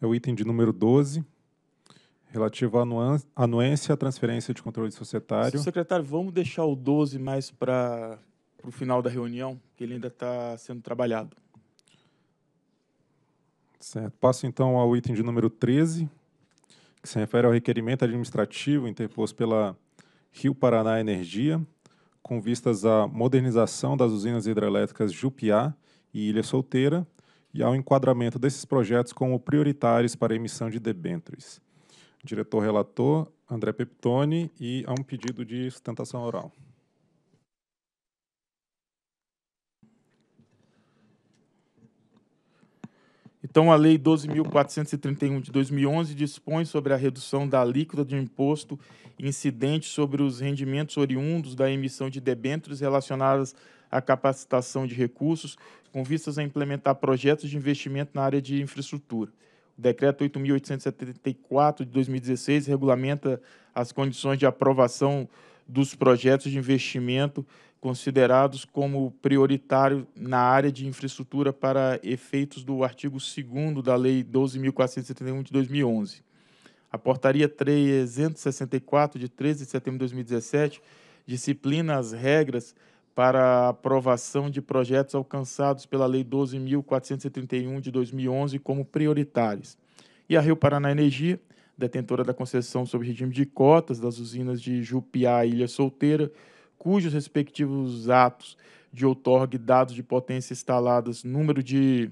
é o item de número 12, relativo à anuência à transferência de controle societário. Secretário, vamos deixar o 12 mais para o final da reunião, que ele ainda está sendo trabalhado. Certo. Passo então ao item de número 13, que se refere ao requerimento administrativo interposto pela Rio Paraná Energia, com vistas à modernização das usinas hidrelétricas Jupiá e Ilha Solteira, e ao enquadramento desses projetos como prioritários para a emissão de debêntures. Diretor relator, André Peptoni, e a um pedido de sustentação oral. Então, a Lei 12.431 de 2011 dispõe sobre a redução da alíquota de um imposto incidente sobre os rendimentos oriundos da emissão de debêntures relacionadas a capacitação de recursos com vistas a implementar projetos de investimento na área de infraestrutura. O decreto 8.874 de 2016 regulamenta as condições de aprovação dos projetos de investimento considerados como prioritário na área de infraestrutura para efeitos do artigo 2 da Lei 12.471 de 2011. A Portaria 364, de 13 de setembro de 2017, disciplina as regras para aprovação de projetos alcançados pela Lei 12.431 de 2011 como prioritários. E a Rio Paraná Energia, detentora da concessão sob regime de cotas das usinas de Jupiá e Ilha Solteira, cujos respectivos atos de outorgue, dados de potência instaladas, número de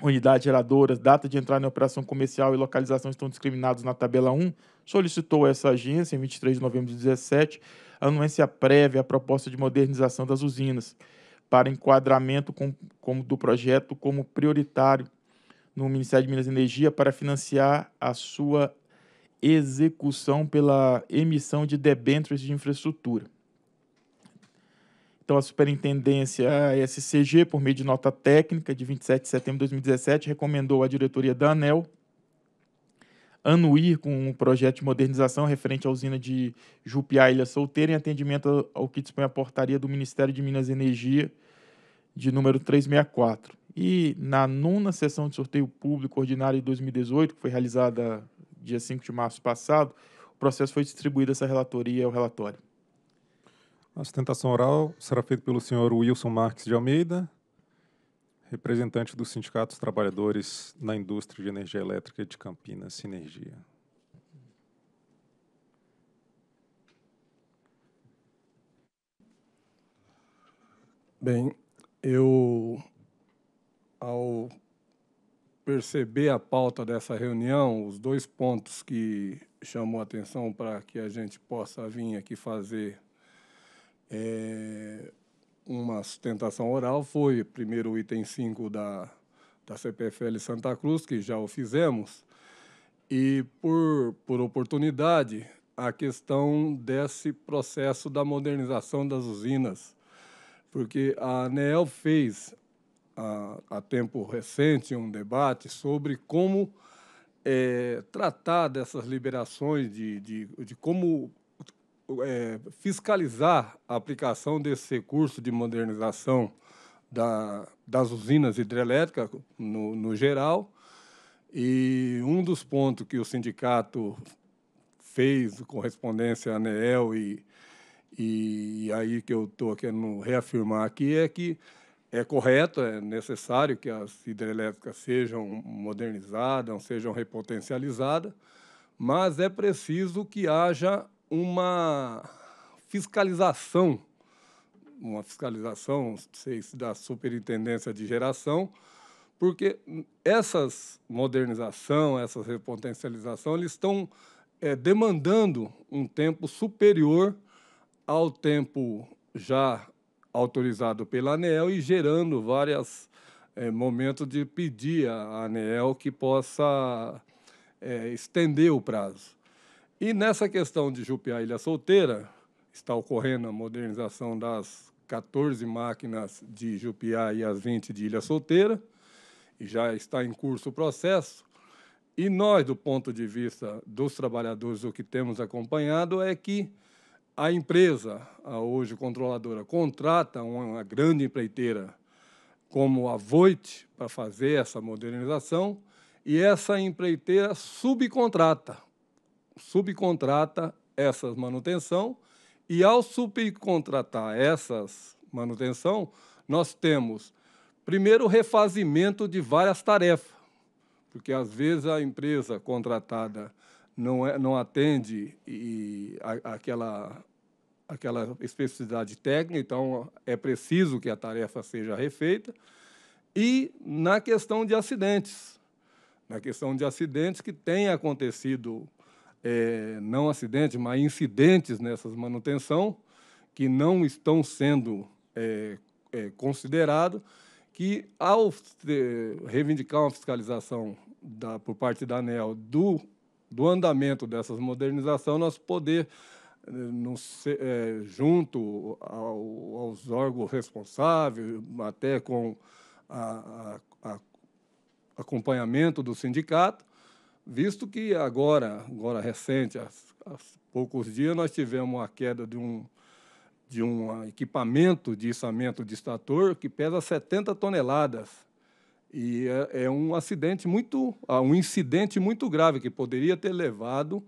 unidades geradoras, data de entrada em operação comercial e localização estão discriminados na tabela 1, solicitou essa agência, em 23 de novembro de 2017, anuência prévia à proposta de modernização das usinas, para enquadramento com, como do projeto como prioritário no Ministério de Minas e Energia para financiar a sua execução pela emissão de debêntures de infraestrutura. Então, a Superintendência SCG, por meio de nota técnica de 27 de setembro de 2017, recomendou à diretoria da ANEL anuir com um projeto de modernização referente à usina de Jupiá Ilha Solteira, em atendimento ao que dispõe a portaria do Ministério de Minas e Energia, de número 364. E na nona sessão de sorteio público ordinário de 2018, que foi realizada dia 5 de março passado, o processo foi distribuído essa relatoria ao relatório. A sustentação oral será feita pelo senhor Wilson Marques de Almeida, representante do Sindicato dos Trabalhadores na Indústria de Energia Elétrica de Campinas, Sinergia. Bem, eu, ao perceber a pauta dessa reunião, os dois pontos que chamou a atenção para que a gente possa vir aqui fazer é, uma sustentação oral foi, primeiro, o item 5 da, da CPFL Santa Cruz, que já o fizemos, e, por, por oportunidade, a questão desse processo da modernização das usinas, porque a ANEL fez, há, tempo recente, um debate sobre como é, tratar dessas liberações, de, de, de como é, fiscalizar a aplicação desse recurso de modernização da, das usinas hidrelétricas no, no geral. E um dos pontos que o sindicato fez correspondência à ANEEL e, e, aí que eu estou querendo reafirmar aqui é que é correto, é necessário que as hidrelétricas sejam modernizadas, sejam repotencializadas, mas é preciso que haja uma fiscalização, uma fiscalização, sei se da superintendência de geração, porque essas modernização, essas repotencialização, eles estão é, demandando um tempo superior ao tempo já autorizado pela ANEEL e gerando vários é, momentos de pedir à ANEEL que possa é, estender o prazo. E nessa questão de Jupiá Ilha Solteira, está ocorrendo a modernização das 14 máquinas de Jupiá e as 20 de Ilha Solteira, e já está em curso o processo. E nós, do ponto de vista dos trabalhadores, o que temos acompanhado é que a empresa, a hoje controladora, contrata uma grande empreiteira como a Voit para fazer essa modernização e essa empreiteira subcontrata subcontrata essas manutenção e ao subcontratar essas manutenção, nós temos primeiro o refazimento de várias tarefas, porque às vezes a empresa contratada não, é, não atende e, a, aquela, aquela especificidade técnica, então é preciso que a tarefa seja refeita. E na questão de acidentes, na questão de acidentes que tem acontecido é, não acidentes, mas incidentes nessas manutenção que não estão sendo é, é, considerados, que ao é, reivindicar uma fiscalização da, por parte da ANEL do, do andamento dessas modernizações, nós poder é, no, é, junto ao, aos órgãos responsáveis, até com a, a, a acompanhamento do sindicato, visto que agora, agora recente, há, há poucos dias, nós tivemos a queda de um, de um equipamento de içamento de estator que pesa 70 toneladas. E é, é, um acidente muito, ah, um incidente muito grave que poderia ter levado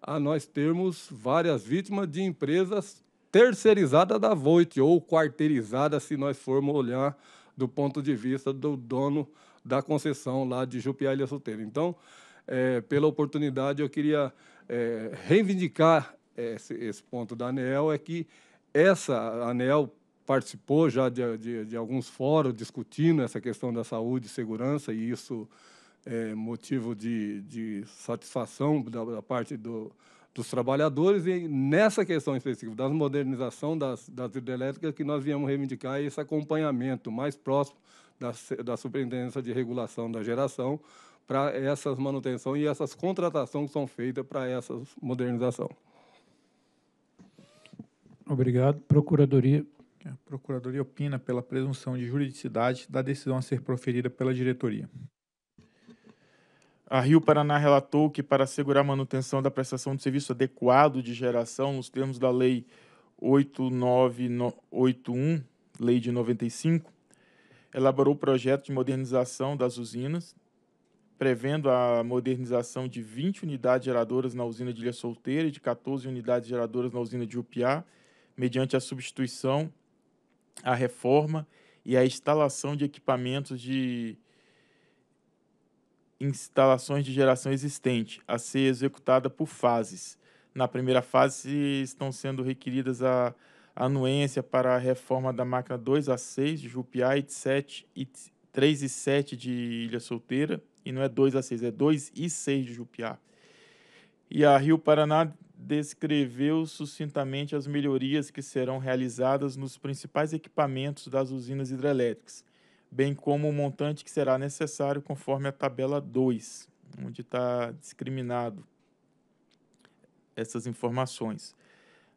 a nós termos várias vítimas de empresas terceirizadas da Voit ou quarteirizadas, se nós formos olhar do ponto de vista do dono da concessão lá de Jupiá Ilha Solteira. Então, é, pela oportunidade. Eu queria é, reivindicar é, esse, esse, ponto da ANEL é que essa ANEL participou já de, de, de alguns fóruns discutindo essa questão da saúde e segurança, e isso é motivo de, de satisfação da, da parte do, dos trabalhadores e nessa questão específica da modernização das, das hidrelétricas que nós viemos reivindicar esse acompanhamento mais próximo da, da Superintendência de Regulação da Geração para essas manutenção e essas contratações que são feitas para essa modernização. Obrigado. Procuradoria. A Procuradoria opina pela presunção de juridicidade da decisão a ser proferida pela diretoria. A Rio Paraná relatou que, para assegurar a manutenção da prestação de serviço adequado de geração, nos termos da Lei 8981, Lei de 95, elaborou o projeto de modernização das usinas, prevendo a modernização de 20 unidades geradoras na usina de Ilha Solteira e de 14 unidades geradoras na usina de Upiá, mediante a substituição, a reforma e a instalação de equipamentos de instalações de geração existente, a ser executada por fases. Na primeira fase estão sendo requeridas a anuência para a reforma da máquina 2 a 6 de Jupiá e e 3 e 7 de Ilha Solteira, e não é 2 a 6, é 2 e 6 de Jupiá. E a Rio Paraná descreveu sucintamente as melhorias que serão realizadas nos principais equipamentos das usinas hidrelétricas, bem como o montante que será necessário conforme a tabela 2, onde está discriminado essas informações.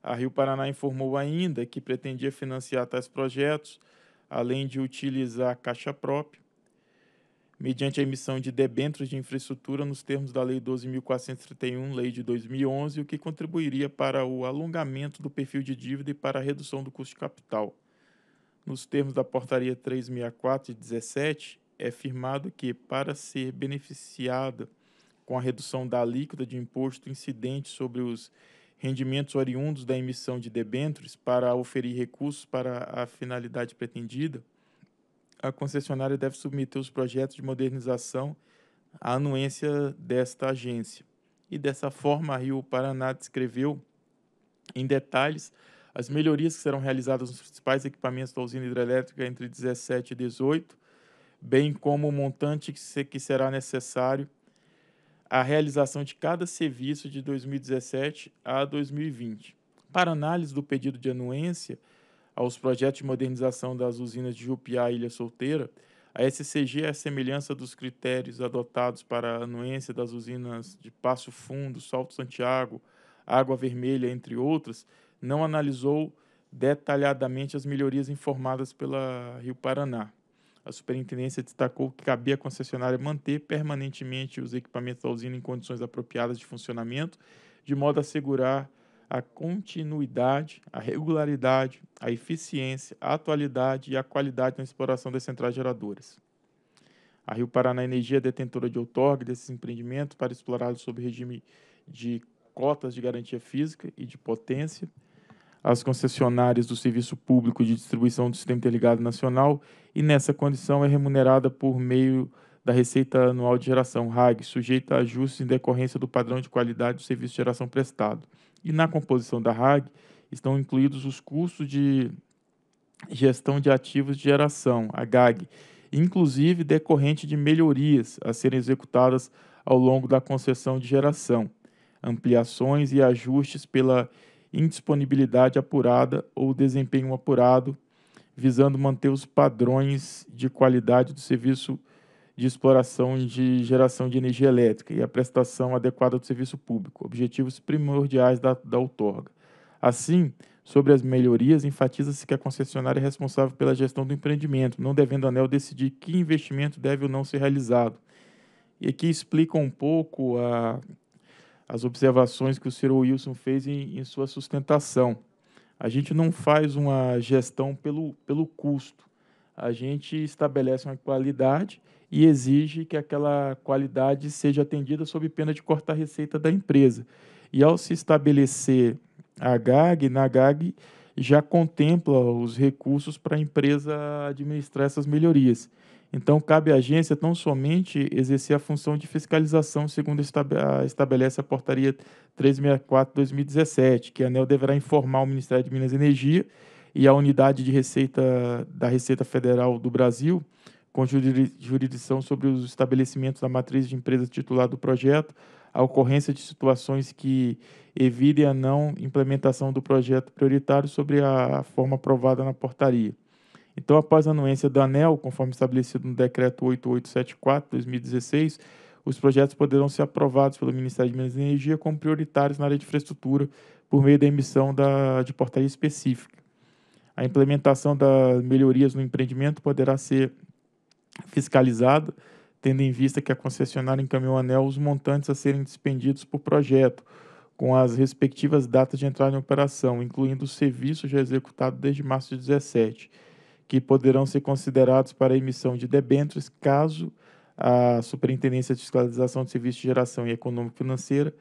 A Rio Paraná informou ainda que pretendia financiar tais projetos, além de utilizar caixa própria, mediante a emissão de debêntures de infraestrutura nos termos da Lei 12.431, Lei de 2011, o que contribuiria para o alongamento do perfil de dívida e para a redução do custo de capital. Nos termos da Portaria 364 de 17, é firmado que, para ser beneficiada com a redução da alíquota de imposto incidente sobre os rendimentos oriundos da emissão de debêntures para oferir recursos para a finalidade pretendida, a concessionária deve submeter os projetos de modernização à anuência desta agência. E dessa forma, a Rio Paraná descreveu em detalhes as melhorias que serão realizadas nos principais equipamentos da usina hidrelétrica entre 17 e 18, bem como o montante que será necessário à realização de cada serviço de 2017 a 2020. Para análise do pedido de anuência, aos projetos de modernização das usinas de Jupiá e Ilha Solteira, a SCG é a semelhança dos critérios adotados para a anuência das usinas de Passo Fundo, Salto Santiago, Água Vermelha, entre outras, não analisou detalhadamente as melhorias informadas pela Rio Paraná. A superintendência destacou que cabia à concessionária manter permanentemente os equipamentos da usina em condições apropriadas de funcionamento, de modo a assegurar a continuidade, a regularidade, a eficiência, a atualidade e a qualidade na exploração das centrais geradoras. A Rio Paraná Energia é detentora de outorga desses empreendimentos para explorá-los sob regime de cotas de garantia física e de potência. As concessionárias do Serviço Público de Distribuição do Sistema Interligado Nacional e, nessa condição, é remunerada por meio da Receita Anual de Geração, RAG, sujeita a ajustes em decorrência do padrão de qualidade do serviço de geração prestado, e na composição da RAG estão incluídos os custos de gestão de ativos de geração, a GAG, inclusive decorrente de melhorias a serem executadas ao longo da concessão de geração, ampliações e ajustes pela indisponibilidade apurada ou desempenho apurado, visando manter os padrões de qualidade do serviço de exploração de geração de energia elétrica e a prestação adequada do serviço público, objetivos primordiais da, da outorga. Assim, sobre as melhorias, enfatiza-se que a concessionária é responsável pela gestão do empreendimento, não devendo a ANEL decidir que investimento deve ou não ser realizado. E aqui explica um pouco a, as observações que o Sr. Wilson fez em, em sua sustentação. A gente não faz uma gestão pelo, pelo custo a gente estabelece uma qualidade e exige que aquela qualidade seja atendida sob pena de cortar a receita da empresa. E ao se estabelecer a GAG, na GAG já contempla os recursos para a empresa administrar essas melhorias. Então, cabe à agência não somente exercer a função de fiscalização, segundo estabelece a portaria 364-2017, que a ANEL deverá informar o Ministério de Minas e Energia e a unidade de receita da Receita Federal do Brasil, com jurisdição sobre os estabelecimentos da matriz de empresa titular do projeto, a ocorrência de situações que evitem a não implementação do projeto prioritário sobre a forma aprovada na portaria. Então, após a anuência da ANEL, conforme estabelecido no Decreto 8874-2016, os projetos poderão ser aprovados pelo Ministério de Minas e Energia como prioritários na área de infraestrutura por meio da emissão da, de portaria específica. A implementação das melhorias no empreendimento poderá ser fiscalizada, tendo em vista que a concessionária encaminhou ANEL os montantes a serem despendidos por projeto, com as respectivas datas de entrada em operação, incluindo o serviço já executado desde março de 2017, que poderão ser considerados para emissão de debêntures caso a Superintendência de Fiscalização de Serviços de Geração e Econômico Financeira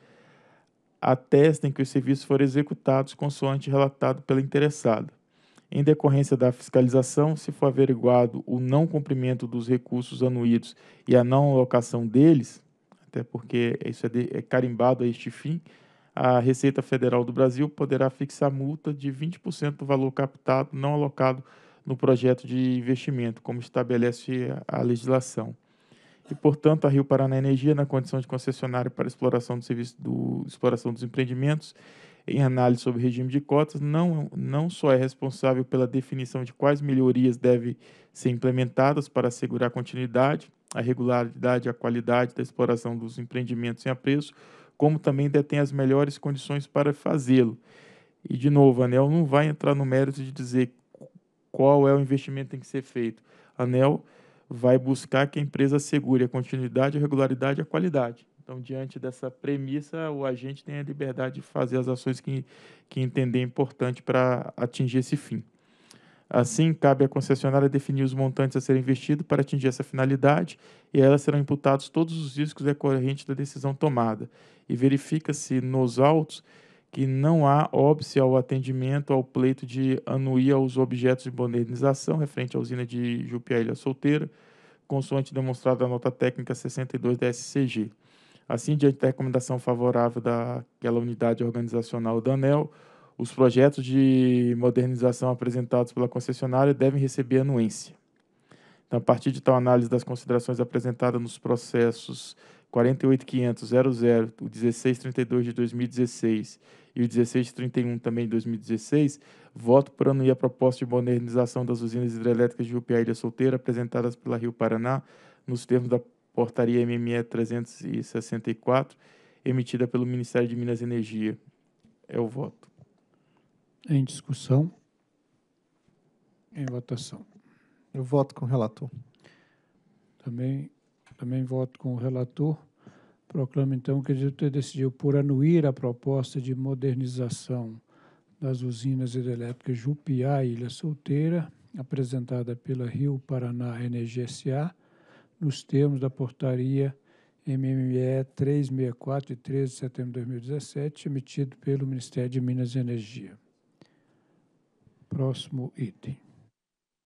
atestem que os serviços foram executados consoante relatado pela interessada em decorrência da fiscalização, se for averiguado o não cumprimento dos recursos anuídos e a não alocação deles, até porque isso é, de, é carimbado a este fim, a Receita Federal do Brasil poderá fixar multa de 20% do valor captado não alocado no projeto de investimento, como estabelece a legislação. E, portanto, a Rio Paraná Energia, na condição de concessionária para exploração, do serviço do, exploração dos empreendimentos, em análise sobre regime de cotas não, não só é responsável pela definição de quais melhorias devem ser implementadas para assegurar a continuidade, a regularidade e a qualidade da exploração dos empreendimentos em apreço, como também detém as melhores condições para fazê-lo. E, de novo, a ANEL não vai entrar no mérito de dizer qual é o investimento que tem que ser feito. A ANEL vai buscar que a empresa assegure a continuidade, a regularidade e a qualidade. Então, diante dessa premissa, o agente tem a liberdade de fazer as ações que, que entender é importante para atingir esse fim. Assim, cabe à concessionária definir os montantes a serem investidos para atingir essa finalidade e a ela serão imputados todos os riscos decorrentes da decisão tomada. E verifica-se nos autos que não há óbice ao atendimento ao pleito de anuir aos objetos de modernização referente à usina de Jupiá Ilha Solteira, consoante demonstrada a nota técnica 62 da SCG. Assim, diante da recomendação favorável daquela unidade organizacional da ANEL, os projetos de modernização apresentados pela concessionária devem receber anuência. Então, a partir de tal análise das considerações apresentadas nos processos 48500 o 1632 de 2016 e o 1631 também de 2016, voto por anuir a proposta de modernização das usinas hidrelétricas de Jupiá Ilha Solteira apresentadas pela Rio Paraná nos termos da portaria MME 364, emitida pelo Ministério de Minas e Energia. É o voto. Em discussão? Em votação. Eu voto com o relator. Também, também voto com o relator. Proclamo, então, que a diretoria decidiu por anuir a proposta de modernização das usinas hidrelétricas Jupiá e Ilha Solteira, apresentada pela Rio Paraná Energia S.A., nos termos da portaria MME 364, de 13 de setembro de 2017, emitido pelo Ministério de Minas e Energia. Próximo item.